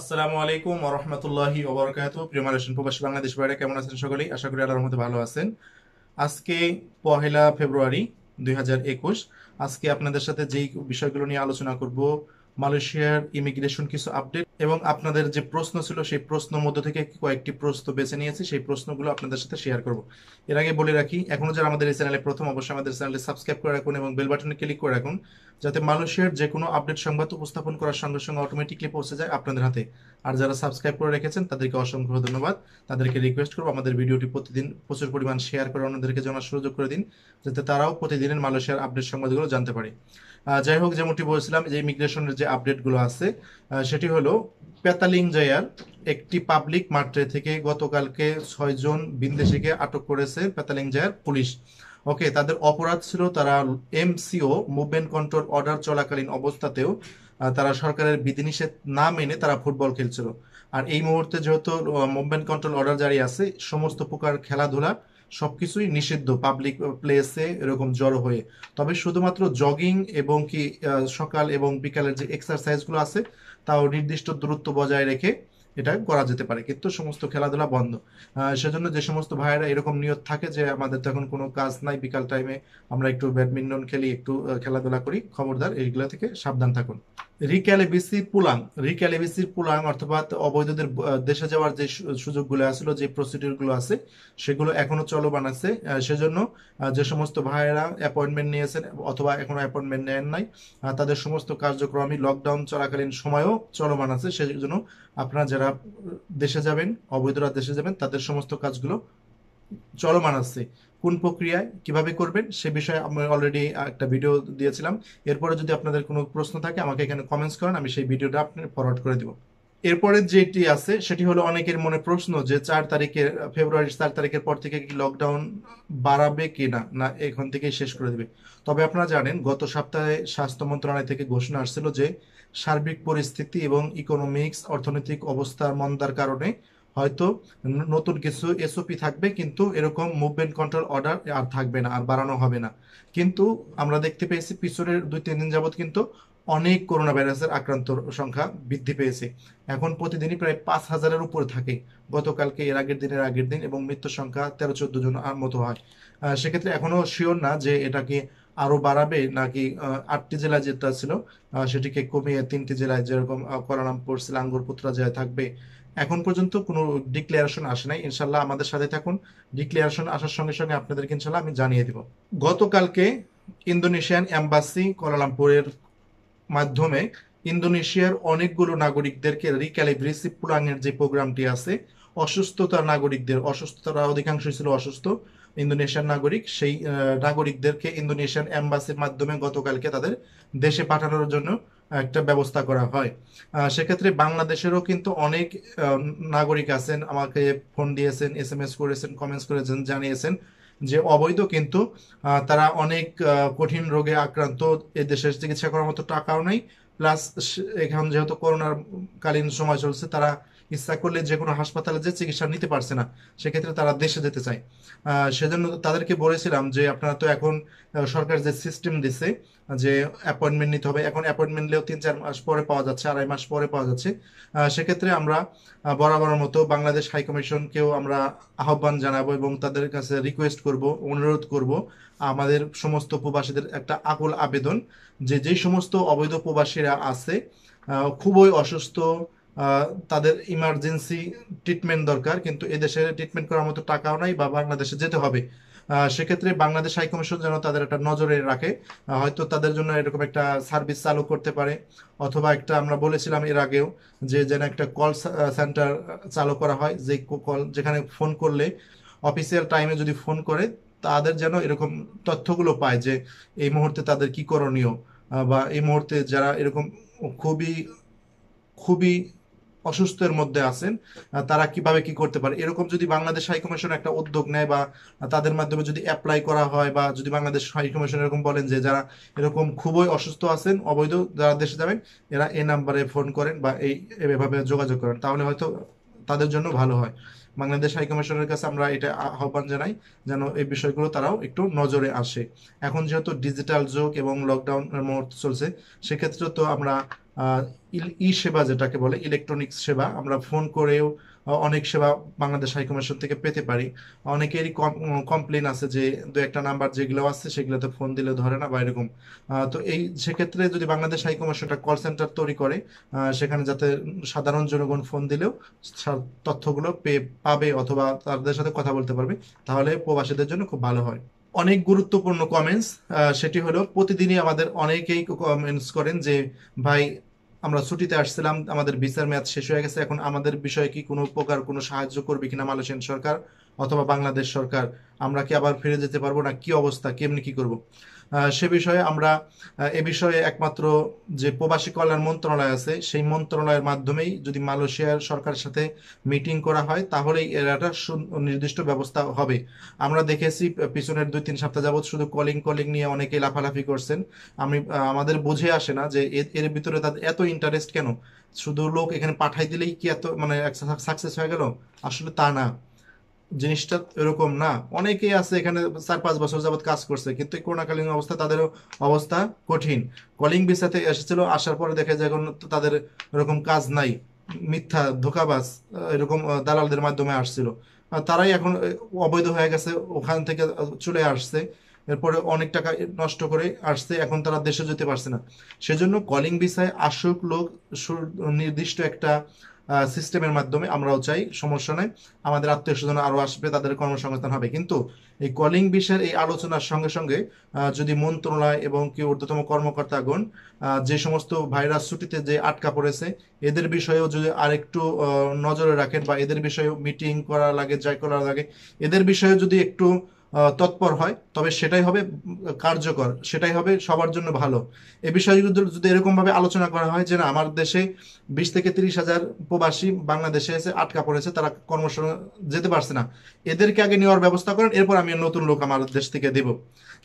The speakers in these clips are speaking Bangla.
আসসালামু আলাইকুম রহমতুল্লাহি ওবরকাত প্রিয় মালয়েশিয়ান প্রবাসী বাংলাদেশ বাইরে কেমন আছেন সকলেই আশা করি আল্লাহর মধ্যে ভালো আছেন আজকে পহেলা ফেব্রুয়ারি দুই আজকে আপনাদের সাথে যেই বিষয়গুলো নিয়ে আলোচনা করব মালয়েশিয়ার ইমিগ্রেশন কিছু আপডেট এবং আপনাদের যে প্রশ্ন ছিল সেই প্রশ্ন মধ্য থেকে কয়েকটি প্রশ্ন বেছে নিয়েছি সেই প্রশ্নগুলো আপনাদের সাথে শেয়ার করব এর আগে বলে রাখি এখনও যারা আমাদের এই চ্যানেলে প্রথম অবশ্যই আমাদের চ্যানেলে সাবস্ক্রাইব করে রাখুন এবং বেল বাটনে ক্লিক করে রাখুন যাতে মানুষের যে কোনো আপডেট সংবাদ উপস্থাপন করার সঙ্গে সঙ্গে অটোমেটিকলি পৌঁছে যায় আপনাদের হাতে আর যারা সাবস্ক্রাইব করে রেখেছেন তাদেরকে অসংখ্য ধন্যবাদ তাদেরকে রিকোয়েস্ট করবো আমাদের ভিডিওটি প্রতিদিন প্রচুর পরিমাণ শেয়ার করে অন্যদেরকে জানার সুযোগ করে দিন যাতে তারাও প্রতিদিনের মালয়েশিয়ার আপডেট সংবাদগুলো জানতে পারে যাই হোক যেমনটি বলছিলাম যে ইমিগ্রেশনের যে আপডেটগুলো আছে সেটি হলো পেতালিং জয়ার একটি পাবলিক মার্টে থেকে গতকালকে ছয়জন বিন্দেশিকে আটক করেছে পেতালিং জয়ার পুলিশ ওকে তাদের অপরাধ ছিল তারা এমসিও মুভমেন্ট কন্ট্রোল অর্ডার চলাকালীন অবস্থাতেও তারা সরকারের বিধিনিষেধ না মেনে তারা ফুটবল খেলছিল আর এই মুহূর্তে যেহেতু মুভমেন্ট কন্ট্রোল অর্ডার জারি আছে সমস্ত প্রকার খেলাধুলা সবকিছুই নিষিদ্ধ পাবলিক প্লেসে এরকম জড়ো হয়ে তবে শুধুমাত্র জগিং এবং কি সকাল এবং বিকালের যে এক্সারসাইজগুলো আছে তাও নির্দিষ্ট দূরত্ব বজায় রেখে এটা করা যেতে পারে কিন্তু সমস্ত খেলাধুলা বন্ধ সেজন্য যে সমস্ত ভাইয়েরা এরকম নিয়ত থাকে যে আমাদের তো এখন কোনো কাজ নাই বিকাল টাইমে আমরা একটু ব্যাডমিন্টন খেলি একটু খেলাধুলা করি খবরদার এইগুলা থেকে সাবধান থাকুন রিক্যালেবিসি পুলাং রিক্যালেবিসির পুলাং অর্থাৎ অবৈধদের দেশে যাওয়ার যে সুযোগগুলো আসলো যে প্রসিডিউরগুলো আছে সেগুলো এখনো চলমান আছে সেজন্য যে সমস্ত ভাইয়েরা অ্যাপয়েন্টমেন্ট নিয়েছেন অথবা এখনো অ্যাপয়েন্টমেন্ট নেন নাই তাদের সমস্ত কার্যক্রমই লকডাউন চলাকালীন সময়ও চলমান আছে সেজন্য আপনারা যারা যারা দেশে যাবেন অবৈধরা দেশে যাবেন তাদের সমস্ত কাজগুলো চলমান আছে কোন প্রক্রিয়ায় কিভাবে করবেন সে বিষয়ে আমি অলরেডি একটা ভিডিও দিয়েছিলাম এরপরে যদি আপনাদের কোনো প্রশ্ন থাকে আমাকে এখানে কমেন্টস করেন আমি সেই ভিডিওটা আপনার ফরওয়ার্ড করে দিব এরপরে যেটি আছে সেটি হলো অনেকের মনে প্রশ্ন যে চার তারিখে ফেব্রুয়ারির চার তারিখের পর থেকে কি লকডাউন বাড়াবে কি না না এখান থেকেই শেষ করে দেবে তবে আপনারা জানেন গত সপ্তাহে স্বাস্থ্য মন্ত্রণালয় থেকে ঘোষণা আসছিল যে সার্বিক পরিস্থিতি এবং ইকোনমিক্স অর্থনৈতিক অবস্থার মন্দার কারণে হয়তো নতুন কিছু এসওপি থাকবে কিন্তু এরকম মুভমেন্ট কন্ট্রোল অর্ডার আর থাকবে না আর বাড়ানো হবে না কিন্তু আমরা দেখতে পেয়েছি পিছনের দুই তিন দিন যাবত কিন্তু অনেক করোনা ভাইরাসের আক্রান্ত সংখ্যা বৃদ্ধি পেয়েছে এখন প্রতিদিনই প্রায় পাঁচ হাজারের উপরে থাকে গতকালকে এর আগের দিনের আগের দিন এবং মৃত্যুর সংখ্যা তেরো চোদ্দ জন মতো হয় সেক্ষেত্রে এখনও শিওর না যে এটাকে আরো বাড়াবে নাকি আটটি জেলা যেটা ছিল সেটিকে কমিয়ে তিনটি জেলায় যেরকম কোয়ালালামপুর সিলাঙ্গুর পুত্রা জেলায় থাকবে এখন পর্যন্ত কোনো ডিক্লারেশন আসে নাই ইনশাল্লাহ আমাদের সাথে থাকুন ডিক্লারেশন আসার সঙ্গে সঙ্গে আপনাদেরকে ইনশাল্লাহ আমি জানিয়ে দিব গতকালকে ইন্দোনেশিয়ান এম্বাসি কোয়ালালামপুরের মাধ্যমে ইন্দোনেশিয়ার অনেকগুলো নাগরিকদেরকে রিক্যালিব্রেসি এর যে প্রোগ্রামটি আছে অসুস্থতার নাগরিকদের অসুস্থতারা অধিকাংশই ছিল অসুস্থ ইন্দোনেশিয়ার নাগরিক সেই নাগরিকদেরকে ইন্দোনেশিয়ান অ্যাম্বাসির মাধ্যমে গতকালকে তাদের দেশে পাঠানোর জন্য একটা ব্যবস্থা করা হয় সেক্ষেত্রে বাংলাদেশেরও কিন্তু অনেক নাগরিক আছেন আমাকে ফোন দিয়েছেন এস এম এস করেছেন কমেন্টস করেছেন জানিয়েছেন যে অবৈধ কিন্তু তারা অনেক কঠিন রোগে আক্রান্ত এ দেশের চিকিৎসা করার মতো টাকাও নেই প্লাস এখন যেহেতু করোনার কালীন সময় চলছে তারা ইচ্ছা করলে যে কোনো হাসপাতালে যে চিকিৎসা নিতে পারছে না সেক্ষেত্রে তারা দেশে যেতে চায় সেজন্য তাদেরকে বলেছিলাম যে আপনারা তো এখন সরকার যে সিস্টেম দিছে যে অ্যাপয়েন্টমেন্ট নিতে হবে এখন অ্যাপয়েন্টমেন্ট নিলেও তিন চার মাস পরে পাওয়া যাচ্ছে আড়াই মাস পরে পাওয়া যাচ্ছে সেক্ষেত্রে আমরা বরাবরের মতো বাংলাদেশ হাইকমিশনকেও আমরা আহ্বান জানাবো এবং তাদের কাছে রিকোয়েস্ট করব অনুরোধ করব আমাদের সমস্ত প্রবাসীদের একটা আকুল আবেদন যে যেই সমস্ত অবৈধ প্রবাসীরা আছে খুবই অসুস্থ তাদের ইমার্জেন্সি ট্রিটমেন্ট দরকার কিন্তু এদেশে ট্রিটমেন্ট করার মতো টাকাও নাই বা বাংলাদেশে যেতে হবে সেক্ষেত্রে বাংলাদেশ হাইকমিশন যেন তাদের একটা নজরে রাখে হয়তো তাদের জন্য এরকম একটা সার্ভিস চালু করতে পারে অথবা একটা আমরা বলেছিলাম এর আগেও যে যেন একটা কল সেন্টার চালু করা হয় যে কল যেখানে ফোন করলে অফিসিয়াল টাইমে যদি ফোন করে তাদের যেন এরকম তথ্যগুলো পায় যে এই মুহূর্তে তাদের কি করণীয় বা এই মুহূর্তে যারা এরকম খুবই খুবই অসুস্থের মধ্যে আছেন তারা কিভাবে কি করতে পারে এরকম যদি বাংলাদেশ হাইকমিশন একটা উদ্যোগ নেয় বা তাদের মাধ্যমে যদি অ্যাপ্লাই করা হয় বা যদি বাংলাদেশ হাইকমিশন এরকম বলেন যে যারা এরকম খুবই অসুস্থ আছেন অবৈধ যারা দেশে যাবেন এরা এই নাম্বারে ফোন করেন বা এই এভাবে যোগাযোগ করেন তাহলে হয়তো তাদের জন্য ভালো হয় বাংলাদেশ হাইকমিশনের কাছে আমরা এটা আহ্বান জানাই যেন এই বিষয়গুলো তারাও একটু নজরে আসে এখন যেহেতু ডিজিটাল যুগ এবং লকডাউন চলছে সেক্ষেত্রে তো আমরা ই সেবা যেটাকে বলে ইলেকট্রনিক সেবা আমরা ফোন করেও অনেক সেবা বাংলাদেশ হাইকমিশন থেকে পেতে পারি অনেকেরই কমপ্লেন আছে যে দু একটা নাম্বার যেগুলো আছে সেগুলোতে ফোন দিলে ধরে না বা এরকম তো এই সেক্ষেত্রে যদি বাংলাদেশ হাইকমিশনটা কল সেন্টার তৈরি করে সেখানে যাতে সাধারণ জনগণ ফোন দিলেও তথ্যগুলো পেয়ে পাবে অথবা তাদের সাথে কথা বলতে পারবে তাহলে প্রবাসীদের জন্য খুব ভালো হয় অনেক গুরুত্বপূর্ণ কমেন্টস সেটি হলো প্রতিদিনই আমাদের অনেকেই কমেন্টস করেন যে ভাই আমরা ছুটিতে আসছিলাম আমাদের বিচার মেয়াদ শেষ হয়ে গেছে এখন আমাদের বিষয়ে কি কোনো প্রকার কোনো সাহায্য করবে কিনা মালয়েশিয়ান সরকার অথবা বাংলাদেশ সরকার আমরা কি আবার ফিরে যেতে পারবো না কি অবস্থা কেমনি কি করব সে বিষয়ে আমরা এ বিষয়ে একমাত্র যে প্রবাসী কল্যাণ মন্ত্রণালয় আছে সেই মন্ত্রণালয়ের মাধ্যমেই যদি মালয়েশিয়ার সরকারের সাথে মিটিং করা হয় তাহলেই এর একটা নির্দিষ্ট ব্যবস্থা হবে আমরা দেখেছি পিছনের দুই তিন সপ্তাহ যাবৎ শুধু কলিং কলিং নিয়ে অনেকে লাফালাফি করছেন আমি আমাদের বুঝে আসে না যে এর ভিতরে তাদের এত ইন্টারেস্ট কেন শুধু লোক এখানে পাঠাই দিলেই কি এত মানে সাকসেস হয়ে গেল আসলে তা না জিনিসটা এরকম না অনেকেই আছে এখানে চার পাঁচ বছর যাবৎ কাজ করছে কিন্তু করোনাকালীন অবস্থা তাদের অবস্থা কঠিন কলিং বিসাতে এসেছিল আসার পরে দেখে যে এখন তাদের এরকম কাজ নাই মিথ্যা ধোকাবাজ এরকম দালালদের মাধ্যমে আসছিল তারাই এখন অবৈধ হয়ে গেছে ওখান থেকে চলে আসছে এরপরে অনেক টাকা নষ্ট করে আসছে এখন তারা দেশে যেতে পারছে না সেজন্য কলিং বিসায় আসুক লোক নির্দিষ্ট একটা সিস্টেমের মাধ্যমে আমরাও চাই সমস্যা নাই আমাদের আত্মীয় স্বজন আরও আসবে তাদের কর্মসংস্থান হবে কিন্তু এই কলিং বিষয়ের এই আলোচনার সঙ্গে সঙ্গে যদি মন্ত্রণালয় এবং কি ঊর্ধ্বতম কর্মকর্তাগণ যে সমস্ত ভাইরাস ছুটিতে যে আটকা পড়েছে এদের বিষয়েও যদি আরেকটু নজরে রাখেন বা এদের বিষয়ে মিটিং করা লাগে যাই করা লাগে এদের বিষয়ে যদি একটু তৎপর হয় তবে সেটাই হবে কার্যকর সেটাই হবে সবার জন্য ভালো এ বিষয়গুলো যদি এরকমভাবে আলোচনা করা হয় যে না আমার দেশে বিশ থেকে তিরিশ হাজার প্রবাসী বাংলাদেশে এসে আটকা পড়েছে তারা কর্মসংস্থান যেতে পারছে না এদেরকে আগে নেওয়ার ব্যবস্থা করেন এরপর আমি নতুন লোক আমার দেশ থেকে দেব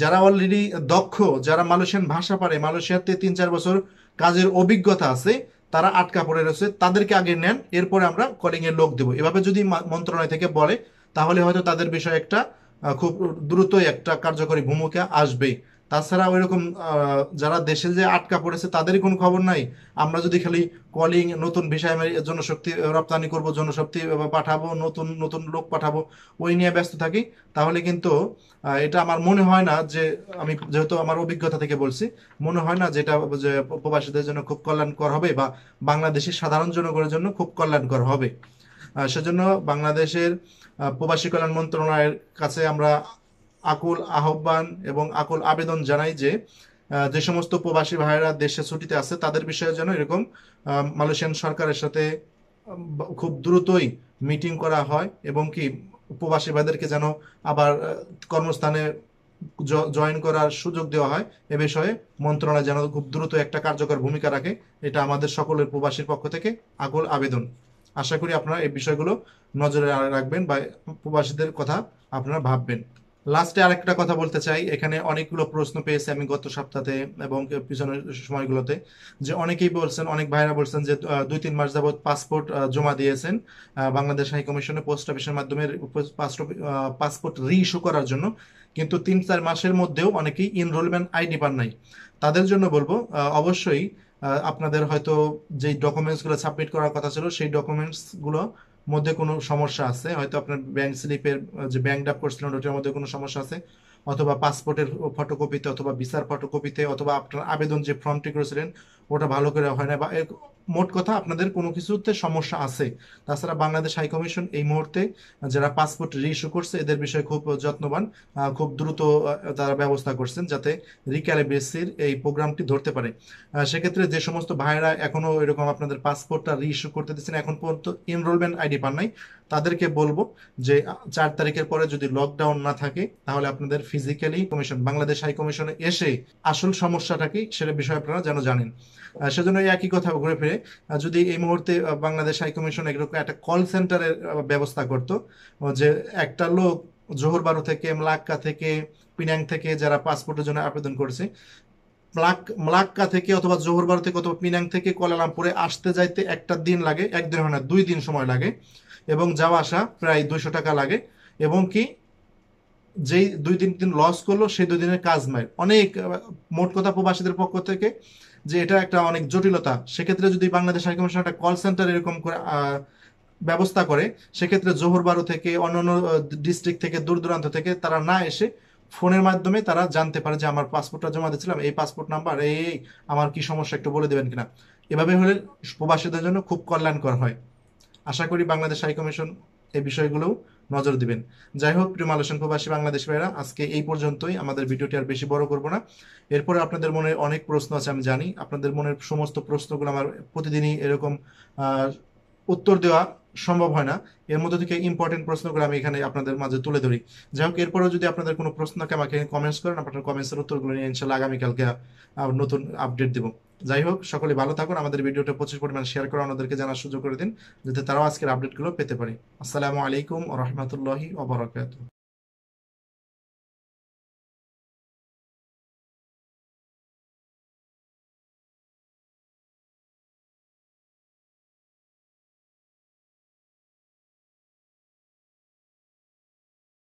যারা অলরেডি দক্ষ যারা মালয়েশিয়ান ভাষা পারে মালয়েশিয়াতে তিন চার বছর কাজের অভিজ্ঞতা আছে তারা আটকা পড়ে রয়েছে তাদেরকে আগে নেন এরপরে আমরা কলিং এর লোক দেবো এভাবে যদি মন্ত্রণালয় থেকে বলে তাহলে হয়তো তাদের বিষয়ে একটা খুব দ্রুতই একটা কার্যকরী ভূমিকা আসবেই তাছাড়া ওই রকম যারা দেশে যে আটকা পড়েছে তাদেরই কোনো খবর নাই আমরা যদি খালি কলিং নতুন ভিসায় জনশক্তি রপ্তানি করব জনশক্তি পাঠাবো নতুন নতুন লোক পাঠাবো ওই নিয়ে ব্যস্ত থাকি তাহলে কিন্তু এটা আমার মনে হয় না যে আমি যেহেতু আমার অভিজ্ঞতা থেকে বলছি মনে হয় না যেটা যে প্রবাসীদের জন্য খুব কল্যাণকর হবে বা বাংলাদেশের সাধারণ জনগণের জন্য খুব কল্যাণকর হবে সেজন্য বাংলাদেশের প্রবাসী কল্যাণ মন্ত্রণালয়ের কাছে আমরা আকুল আহ্বান এবং আকুল আবেদন জানাই যে যে সমস্ত প্রবাসী ভাইয়েরা দেশে ছুটিতে আছে তাদের বিষয়ে যেন এরকম মালয়েশিয়ান সরকারের সাথে খুব দ্রুতই মিটিং করা হয় এবং কি প্রবাসী ভাইদেরকে যেন আবার কর্মস্থানে জয়েন করার সুযোগ দেওয়া হয় এ বিষয়ে মন্ত্রণালয় যেন খুব দ্রুত একটা কার্যকর ভূমিকা রাখে এটা আমাদের সকলের প্রবাসীর পক্ষ থেকে আকুল আবেদন আশা করি আপনারা এই বিষয়গুলো নজরে রাখবেন বা প্রবাসীদের কথা আপনারা ভাববেন লাস্টে আরেকটা কথা বলতে চাই এখানে অনেকগুলো প্রশ্ন পেয়েছি আমি গত সপ্তাহে এবং পিছনের সময়গুলোতে যে অনেকেই বলছেন অনেক ভাইরা বলছেন যে দুই তিন মাস যাবৎ পাসপোর্ট জমা দিয়েছেন বাংলাদেশ হাই কমিশনে পোস্ট অফিসের মাধ্যমে পাসপোর্ট রি ইস্যু করার জন্য কিন্তু তিন চার মাসের মধ্যেও অনেকেই এনরোলমেন্ট আইডি পান নাই তাদের জন্য বলবো অবশ্যই আপনাদের হয়তো যে ডকুমেন্টসগুলো সাবমিট করার কথা ছিল সেই ডকুমেন্টসগুলো মধ্যে কোনো সমস্যা আছে হয়তো আপনার ব্যাংক স্লিপের যে ব্যাংক ডাক করছিলেন ওটার মধ্যে কোনো সমস্যা আছে অথবা পাসপোর্টের ফটোকপিতে অথবা ভিসার ফটোকপিতে অথবা আপনার আবেদন যে ফর্মটি করেছিলেন ওটা ভালো করে হয় না বা মোট কথা আপনাদের কোনো কিছুতে সমস্যা আছে তাছাড়া বাংলাদেশ হাই কমিশন এই মুহূর্তে যারা পাসপোর্ট রিস্যু করছে এদের বিষয়ে খুব যত্নবান খুব দ্রুত তারা ব্যবস্থা করছেন যাতে রিক্যালিব্রেসির এই প্রোগ্রামটি ধরতে পারে সেক্ষেত্রে যে সমস্ত ভাইয়েরা এখনো এরকম আপনাদের পাসপোর্টটা রিস্যু করতে দিচ্ছেন এখন পর্যন্ত এনরোলমেন্ট আইডি পান নাই তাদেরকে বলবো যে চার তারিখের পরে যদি লকডাউন না থাকে তাহলে আপনাদের ফিজিক্যালি কমিশন বাংলাদেশ হাই কমিশনে এসে আসল সমস্যাটা কি সেটা বিষয়ে আপনারা যেন জানেন সেজন্য একই কথা ঘুরে ফিরে যদি এই মুহূর্তে বাংলাদেশ হাই কমিশন এরকম একটা কল সেন্টারের ব্যবস্থা করত যে একটা লোক জোহরবারু থেকে মলাক্কা থেকে পিনাং থেকে যারা পাসপোর্টের জন্য আবেদন করেছে প্লাক মালাক্কা থেকে অথবা জোহরবার থেকে অথবা পিনাং থেকে কোয়ালালামপুরে আসতে যাইতে একটা দিন লাগে একদিন হয় না দুই দিন সময় লাগে এবং যাওয়া আসা প্রায় দুইশো টাকা লাগে এবং কি যেই দুই দিন দিন লস করলো সেই দুই দিনের কাজ মায়ের অনেক মোট কথা প্রবাসীদের পক্ষ থেকে যে এটা একটা অনেক জটিলতা সেক্ষেত্রে যদি বাংলাদেশ হাইকমিশন একটা কল সেন্টার এরকম করে ব্যবস্থা করে সেক্ষেত্রে জোহরবারু থেকে অন্য অন্য ডিস্ট্রিক্ট থেকে দূর দূরান্ত থেকে তারা না এসে ফোনের মাধ্যমে তারা জানতে পারে যে আমার পাসপোর্টটা জমা দিয়েছিলাম এই পাসপোর্ট নাম্বার এই আমার কি সমস্যা একটু বলে দেবেন কিনা এভাবে হলে প্রবাসীদের জন্য খুব কল্যাণকর হয় আশা করি বাংলাদেশ হাই কমিশন এই বিষয়গুলোও নজর দিবেন যাই হোক প্রিয় মালয়েশিয়ান প্রবাসী বাংলাদেশ ভাইরা আজকে এই পর্যন্তই আমাদের ভিডিওটি আর বেশি বড় করব না এরপরে আপনাদের মনে অনেক প্রশ্ন আছে আমি জানি আপনাদের মনের সমস্ত প্রশ্নগুলো আমার প্রতিদিনই এরকম উত্তর দেওয়া সম্ভব হয় না এর মধ্যে থেকে ইম্পর্টেন্ট প্রশ্নগুলো আমি এখানে আপনাদের মাঝে তুলে ধরি যাই হোক এরপরেও যদি আপনাদের কোনো প্রশ্ন থাকে আমাকে কমেন্টস করেন আপনার কমেন্টসের উত্তরগুলো নিয়ে ইনশাল্লাহ আগামীকালকে নতুন আপডেট দেবো যাই হোক সকলে ভালো থাকুন আমাদের ভিডিওটা প্রচুর পরিমাণে শেয়ার করে আমাদেরকে জানার সুযোগ করে দিন যাতে তারাও আজকের আপডেটগুলো পেতে পারে আসসালামু আলাইকুম রহমতুল্লাহি ওবরাকাত